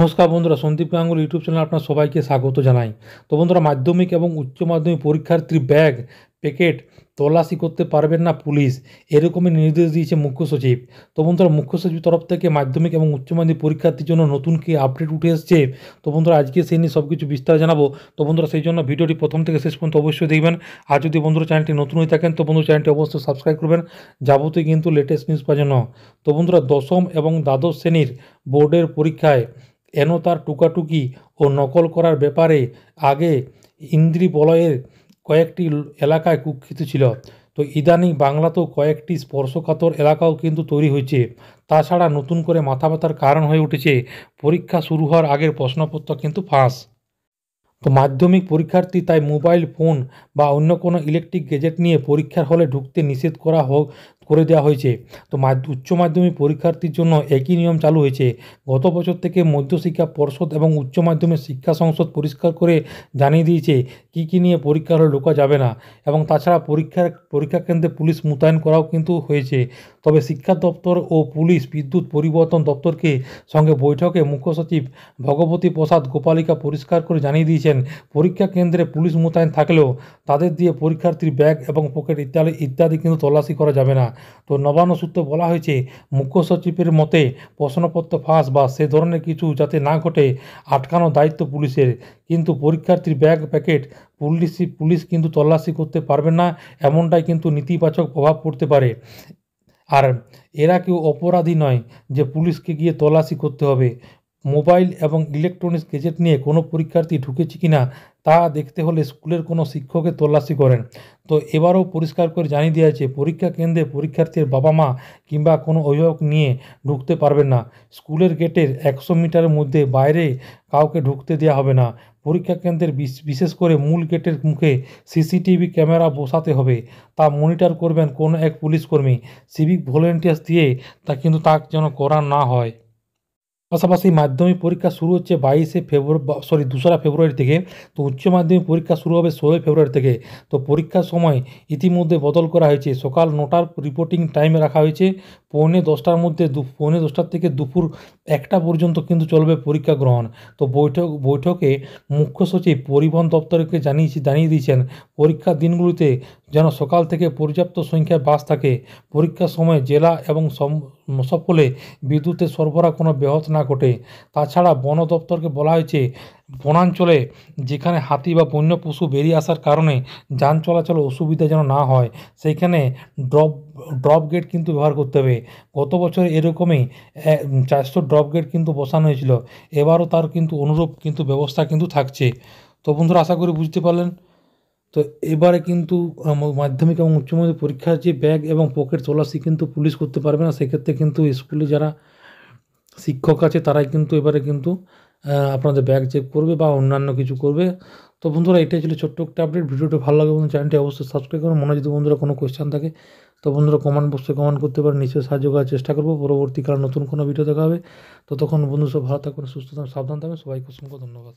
নমস্কার বন্ধুরা Sandeep গাঙ্গুল YouTube channel আপনার সবাইকে স্বাগত জানাই তো বন্ধুরা মাধ্যমিক এবং উচ্চ মাধ্যমিক পরীক্ষার্থী ব্যাগ প্যাকেট তল্লাশি করতে পারবেন না পুলিশ এরকমই নির্দেশ দিয়েছে মুখ্য সচিব তো বন্ধুরা মুখ্য সচিব তরফ থেকে মাধ্যমিক এবং উচ্চ মাধ্যমিক পরীক্ষার্থীর জন্য নতুন কি আপডেট উঠে এসছে তো বন্ধুরা আজকে সেই নিয়ে সব কিছু বিস্তার জানাবো তো বন্ধুরা সেই জন্য ভিডিওটি প্রথম থেকে শেষ পর্যন্ত অবশ্যই দেখবেন আর যদি বন্ধুরা চ্যানেলটি নতুন হয়ে থাকেন তো বন্ধু চ্যানেলটি অবশ্যই সাবস্ক্রাইব করবেন যাবতীয় কিন্তু লেটেস্ট নিউজ পাওয়ার জন্য তো বন্ধুরা দশম এবং দ্বাদশ শ্রেণীর বোর্ডের পরীক্ষায় এন তার টুকাটুকি ও নকল করার ব্যাপারে আগে ইন্দ্রিবলয়ের বলয়ের কয়েকটি এলাকায় কুক্ষিত ছিল তো ইদানিং বাংলাতেও কয়েকটি স্পর্শকাতর এলাকাও কিন্তু তৈরি হয়েছে তাছাড়া নতুন করে মাথা ব্যথার কারণ হয়ে উঠেছে পরীক্ষা শুরু হওয়ার আগের প্রশ্নপত্র কিন্তু ফাঁস তো মাধ্যমিক পরীক্ষার্থী তাই মোবাইল ফোন বা অন্য কোনো ইলেকট্রিক গেজেট নিয়ে পরীক্ষার হলে ঢুকতে নিষেধ করা হোক করে দেওয়া হয়েছে তো উচ্চ মাধ্যমিক পরীক্ষার্থীর জন্য একই নিয়ম চালু হয়েছে গত বছর থেকে মধ্যশিক্ষা পর্ষদ এবং উচ্চ মাধ্যমিক শিক্ষা সংসদ পরিষ্কার করে জানিয়ে দিয়েছে কি কি নিয়ে পরীক্ষা হলে ঢোকা যাবে না এবং তাছাড়া পরীক্ষার পরীক্ষা কেন্দ্রে পুলিশ মোতায়েন করাও কিন্তু হয়েছে তবে শিক্ষা দপ্তর ও পুলিশ বিদ্যুৎ পরিবর্তন দপ্তরকে সঙ্গে বৈঠকে মুখ্য সচিব ভগবতী প্রসাদ গোপালিকা পরিষ্কার করে জানিয়ে দিয়েছেন পরীক্ষা কেন্দ্রে পুলিশ মোতায়েন থাকলেও তাদের দিয়ে পরীক্ষার্থীর ব্যাগ এবং পকেট ইত্যাদি ইত্যাদি কিন্তু তল্লাশি করা যাবে না তো নবান্ন সূত্রে বলা হয়েছে মুখ্য সচিবের মতে প্রশ্নপত্র ফাঁস বা সে ধরনের কিছু যাতে না ঘটে আটকানো দায়িত্ব পুলিশের কিন্তু পরীক্ষার্থীর ব্যাগ প্যাকেট পুলিশ পুলিশ কিন্তু তল্লাশি করতে পারবে না এমনটাই কিন্তু নীতিবাচক প্রভাব পড়তে পারে আর এরা কেউ অপরাধী নয় যে পুলিশকে গিয়ে তল্লাশি করতে হবে মোবাইল এবং ইলেকট্রনিক্স গেজেট নিয়ে কোনো পরীক্ষার্থী ঢুকেছে কি না তা দেখতে হলে স্কুলের কোনো শিক্ষকে তল্লাশি করেন তো এবারও পরিষ্কার করে জানিয়ে দিয়েছে পরীক্ষা কেন্দ্রে পরীক্ষার্থীর বাবা মা কিংবা কোনো অভিভাবক নিয়ে ঢুকতে পারবেন না স্কুলের গেটের একশো মিটারের মধ্যে বাইরে কাউকে ঢুকতে দেওয়া হবে না পরীক্ষা কেন্দ্রের বিশেষ করে মূল গেটের মুখে সিসিটিভি ক্যামেরা বসাতে হবে তা মনিটর করবেন কোনো এক পুলিশ কর্মী সিভিক ভলেন্টিয়ার্স দিয়ে তা কিন্তু তা যেন করা না হয় পাশাপাশি মাধ্যমিক পরীক্ষা শুরু হচ্ছে বাইশে ফেব্রুয়ারি সরি দোসরা ফেব্রুয়ারি থেকে তো উচ্চ মাধ্যমিক পরীক্ষা শুরু হবে ষোলোই ফেব্রুয়ারি থেকে তো পরীক্ষার সময় ইতিমধ্যে বদল করা হয়েছে সকাল নটার রিপোর্টিং টাইম রাখা হয়েছে পৌনে দশটার মধ্যে দু পৌনে দশটার থেকে দুপুর একটা পর্যন্ত কিন্তু চলবে পরীক্ষা গ্রহণ তো বৈঠক বৈঠকে মুখ্য সচিব পরিবহন দপ্তরকে জানিয়েছি জানিয়ে দিয়েছেন পরীক্ষার দিনগুলিতে যেন সকাল থেকে পর্যাপ্ত সংখ্যায় বাস থাকে পরীক্ষার সময় জেলা এবং সফলে বিদ্যুতের সরবরাহ কোনো ব্যাহত না ঘটে তাছাড়া বন দপ্তরকে বলা হয়েছে বনাঞ্চলে যেখানে হাতি বা বন্য পশু বেরিয়ে আসার কারণে যান চলাচলে অসুবিধা যেন না হয় সেইখানে ড্রপ ড্রপ গেট কিন্তু ব্যবহার করতে হবে গত বছর এরকমই চারশো ড্রপ গেট কিন্তু বসানো হয়েছিল এবারও তার কিন্তু অনুরূপ কিন্তু ব্যবস্থা কিন্তু থাকছে তো বন্ধুরা আশা করি বুঝতে পারলেন তো এবারে কিন্তু মাধ্যমিক এবং উচ্চ মাধ্যমিক পরীক্ষার যে ব্যাগ এবং পকেট তল্লাশি কিন্তু পুলিশ করতে পারবে না সেক্ষেত্রে কিন্তু স্কুলে যারা শিক্ষক আছে তারাই কিন্তু এবারে কিন্তু আপনাদের ব্যাগ চেক করবে বা অন্যান্য কিছু করবে তো বন্ধুরা এটাই ছিল ছোট্ট একটা আপডেট ভিডিওটা ভালো লাগে বন্ধু চ্যানেলটি অবশ্যই সাবস্ক্রাইব করুন মনে যদি বন্ধুরা কোনো কোয়েশ্চেন থাকে তো বন্ধুরা কমেন্ট বক্সে কমেন্ট করতে পারেন নিশ্চয় সাহায্য করার চেষ্টা করবো পরবর্তীকালে নতুন কোনো ভিডিও দেখা হবে ততক্ষণ বন্ধু সব ভালো থাকুন সুস্থ থাকুন সাবধান থাকবেন সবাইকে অসংখ্য ধন্যবাদ